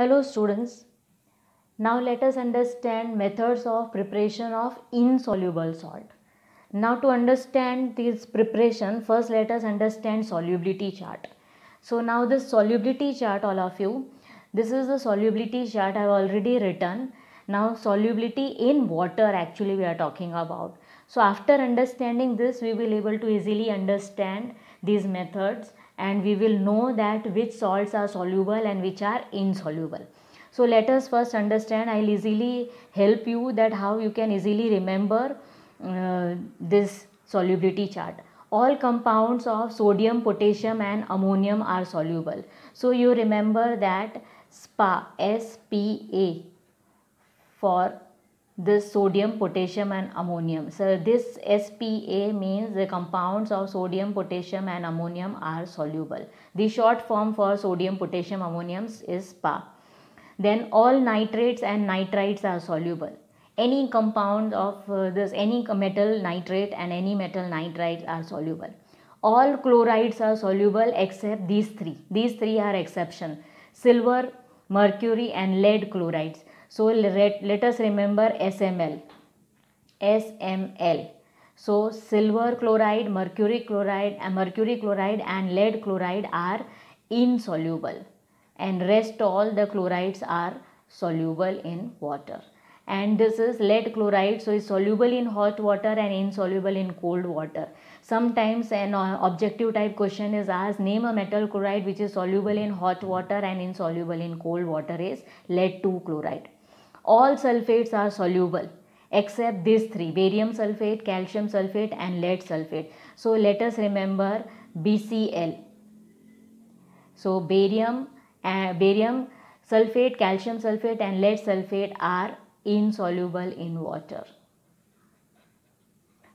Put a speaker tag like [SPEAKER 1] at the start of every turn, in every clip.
[SPEAKER 1] Hello students, now let us understand methods of preparation of insoluble salt. Now to understand this preparation, first let us understand solubility chart. So now this solubility chart all of you, this is the solubility chart I have already written. Now solubility in water actually we are talking about. So after understanding this, we will able to easily understand these methods and we will know that which salts are soluble and which are insoluble. So let us first understand, I will easily help you that how you can easily remember uh, this solubility chart. All compounds of sodium, potassium and ammonium are soluble. So you remember that SPA, S-P-A for this sodium, potassium and ammonium. So this SPA means the compounds of sodium, potassium and ammonium are soluble. The short form for sodium, potassium, ammonium is SPA. Then all nitrates and nitrites are soluble. Any compound of uh, this, any metal nitrate and any metal nitrite are soluble. All chlorides are soluble except these three. These three are exception. Silver, mercury and lead chlorides so let, let us remember SML. SML. So silver chloride, mercury chloride, uh, mercury chloride and lead chloride are insoluble and rest all the chlorides are soluble in water. And this is lead chloride so is soluble in hot water and insoluble in cold water. Sometimes an uh, objective type question is asked name a metal chloride which is soluble in hot water and insoluble in cold water is lead 2 chloride all sulfates are soluble except these three barium sulfate, calcium sulfate and lead sulfate. So let us remember BCl. So barium, uh, barium sulfate, calcium sulfate and lead sulfate are insoluble in water.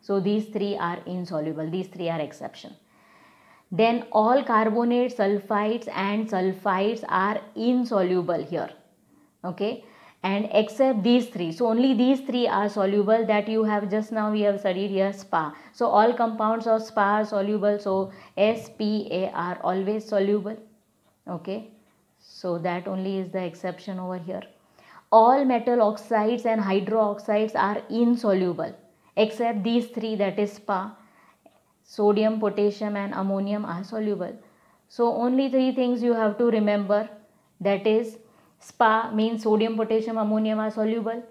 [SPEAKER 1] So these three are insoluble, these three are exception. Then all carbonates, sulfites and sulfides are insoluble here. Okay and except these three so only these three are soluble that you have just now we have studied here spa so all compounds of spa are soluble so spa are always soluble okay so that only is the exception over here all metal oxides and hydroxides are insoluble except these three that is spa sodium potassium and ammonium are soluble so only three things you have to remember that is SPA means sodium potassium ammonium are soluble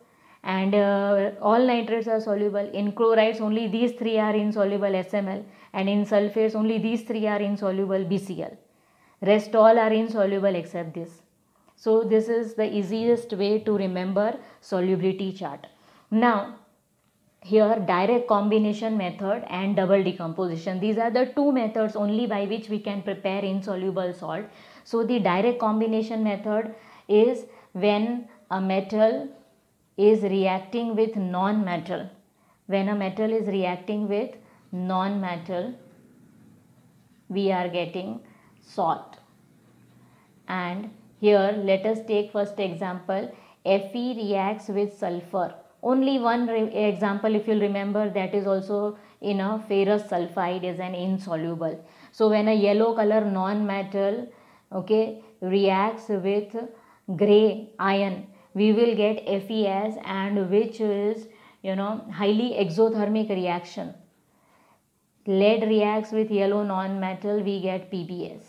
[SPEAKER 1] and uh, all nitrates are soluble. In chlorides only these three are insoluble SML and in sulfates only these three are insoluble BCl. Rest all are insoluble except this. So this is the easiest way to remember solubility chart. Now here direct combination method and double decomposition. These are the two methods only by which we can prepare insoluble salt. So the direct combination method is when a metal is reacting with non-metal. When a metal is reacting with non-metal, we are getting salt. And here let us take first example, Fe reacts with sulfur. Only one example if you remember that is also in a ferrous sulfide is an insoluble. So when a yellow color non-metal okay, reacts with gray iron we will get FES and which is you know highly exothermic reaction lead reacts with yellow non-metal we get PBS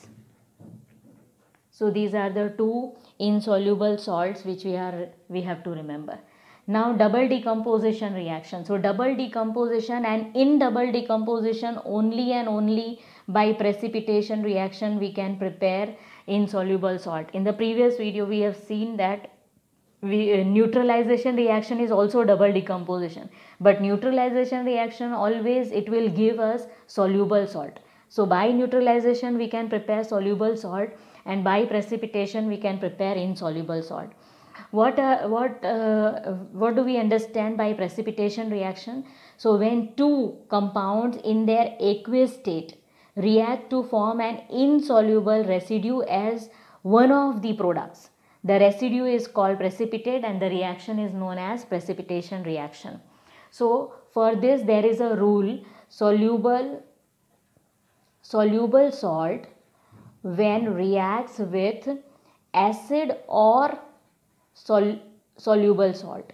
[SPEAKER 1] so these are the two insoluble salts which we are we have to remember now double decomposition reaction so double decomposition and in double decomposition only and only by precipitation reaction we can prepare insoluble salt. In the previous video we have seen that we, uh, neutralization reaction is also double decomposition but neutralization reaction always it will give us soluble salt. So by neutralization we can prepare soluble salt and by precipitation we can prepare insoluble salt what uh, what uh, what do we understand by precipitation reaction so when two compounds in their aqueous state react to form an insoluble residue as one of the products. The residue is called precipitate and the reaction is known as precipitation reaction. So for this there is a rule soluble soluble salt when reacts with acid or sol soluble salt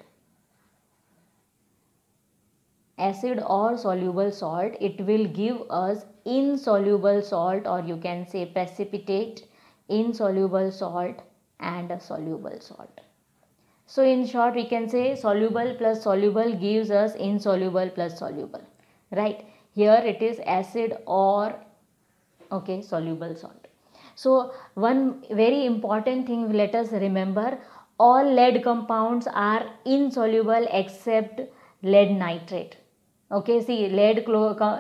[SPEAKER 1] acid or soluble salt it will give us insoluble salt or you can say precipitate insoluble salt and a soluble salt so in short we can say soluble plus soluble gives us insoluble plus soluble right here it is acid or okay soluble salt so one very important thing let us remember all lead compounds are insoluble except lead nitrate okay see lead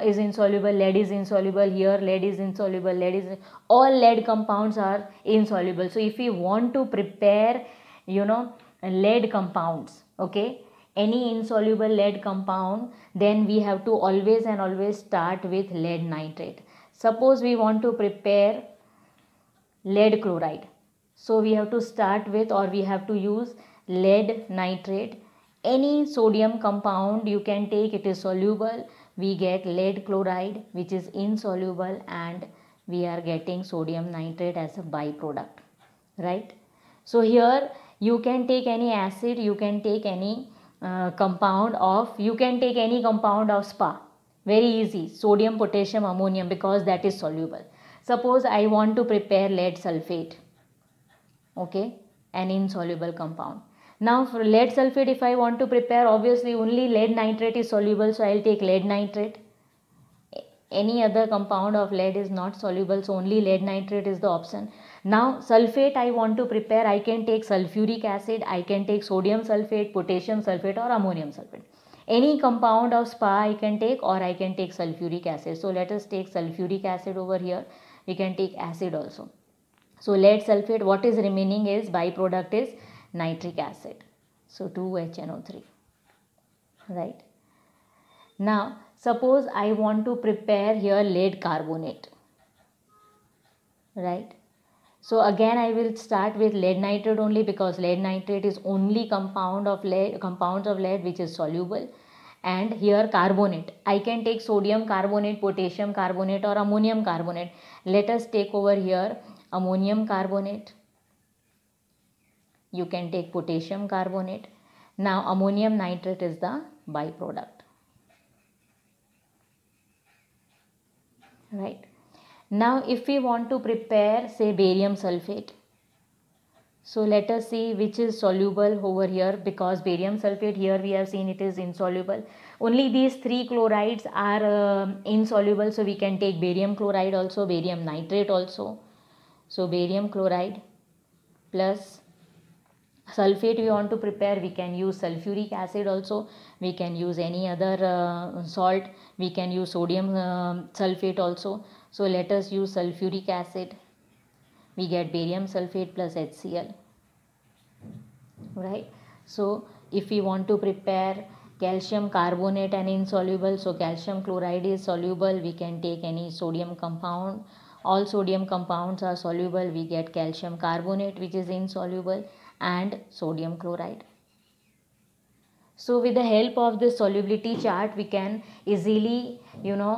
[SPEAKER 1] is insoluble lead is insoluble here lead is insoluble lead is all lead compounds are insoluble so if we want to prepare you know lead compounds okay any insoluble lead compound then we have to always and always start with lead nitrate suppose we want to prepare lead chloride so we have to start with or we have to use lead nitrate any sodium compound you can take it is soluble we get lead chloride which is insoluble and we are getting sodium nitrate as a byproduct right so here you can take any acid you can take any uh, compound of you can take any compound of spa very easy sodium potassium ammonium because that is soluble suppose i want to prepare lead sulfate okay an insoluble compound now for lead sulfate if I want to prepare obviously only lead nitrate is soluble so I will take lead nitrate. Any other compound of lead is not soluble so only lead nitrate is the option. Now sulfate I want to prepare I can take sulfuric acid, I can take sodium sulfate, potassium sulfate or ammonium sulfate. Any compound of spa I can take or I can take sulfuric acid. So let us take sulfuric acid over here. We can take acid also. So lead sulfate what is remaining is byproduct is nitric acid. So 2HNO3, right? Now, suppose I want to prepare here lead carbonate, right? So again, I will start with lead nitrate only because lead nitrate is only compound of lead, compounds of lead which is soluble. And here carbonate. I can take sodium carbonate, potassium carbonate or ammonium carbonate. Let us take over here ammonium carbonate you can take potassium carbonate. Now ammonium nitrate is the byproduct. Right. Now if we want to prepare say barium sulfate. So let us see which is soluble over here because barium sulfate here we have seen it is insoluble. Only these three chlorides are uh, insoluble so we can take barium chloride also, barium nitrate also. So barium chloride plus sulfate we want to prepare we can use sulfuric acid also we can use any other uh, salt we can use sodium uh, sulfate also so let us use sulfuric acid we get barium sulfate plus HCl right so if we want to prepare calcium carbonate and insoluble so calcium chloride is soluble we can take any sodium compound all sodium compounds are soluble we get calcium carbonate which is insoluble and sodium chloride. So with the help of this solubility chart we can easily you know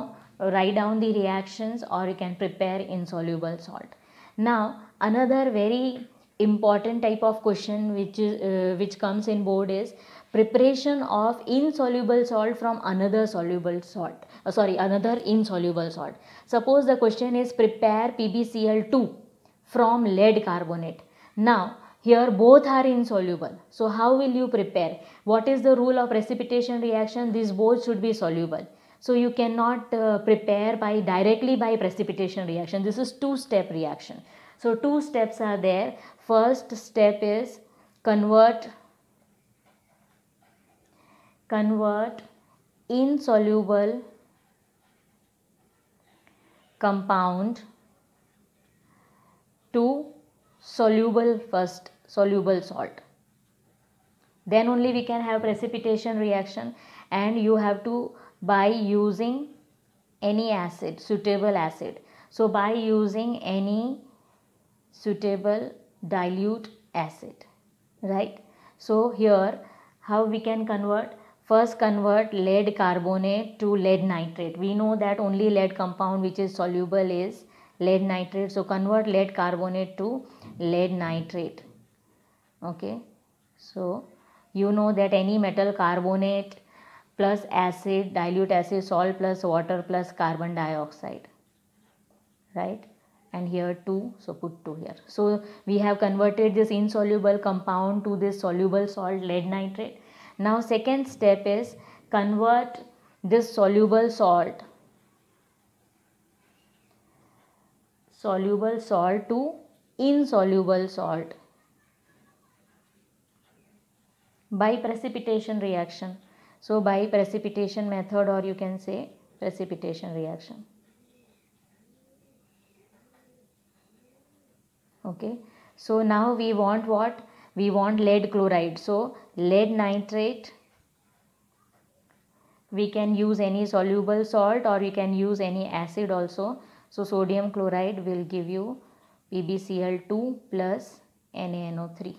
[SPEAKER 1] write down the reactions or you can prepare insoluble salt. Now another very important type of question which is uh, which comes in board is preparation of insoluble salt from another soluble salt uh, sorry another insoluble salt suppose the question is prepare pbcl2 from lead carbonate now here both are insoluble. So how will you prepare? What is the rule of precipitation reaction? These both should be soluble. So you cannot uh, prepare by directly by precipitation reaction. This is two-step reaction. So two steps are there. First step is convert convert insoluble compound to soluble first soluble salt then only we can have precipitation reaction and you have to by using any acid suitable acid so by using any suitable dilute acid right so here how we can convert first convert lead carbonate to lead nitrate we know that only lead compound which is soluble is lead nitrate so convert lead carbonate to lead nitrate okay so you know that any metal carbonate plus acid dilute acid salt plus water plus carbon dioxide right and here 2 so put 2 here so we have converted this insoluble compound to this soluble salt lead nitrate now second step is convert this soluble salt soluble salt to insoluble salt by precipitation reaction. So by precipitation method or you can say precipitation reaction. Okay. So now we want what? We want lead chloride. So lead nitrate we can use any soluble salt or you can use any acid also. So sodium chloride will give you PbCl2 plus NaNO3.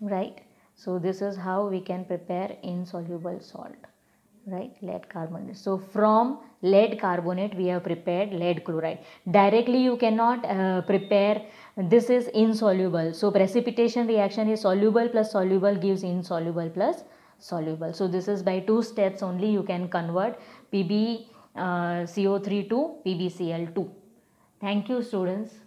[SPEAKER 1] right so this is how we can prepare insoluble salt right lead carbonate so from lead carbonate we have prepared lead chloride directly you cannot uh, prepare this is insoluble so precipitation reaction is soluble plus soluble gives insoluble plus soluble so this is by two steps only you can convert pb uh, co3 to pbcl2 thank you students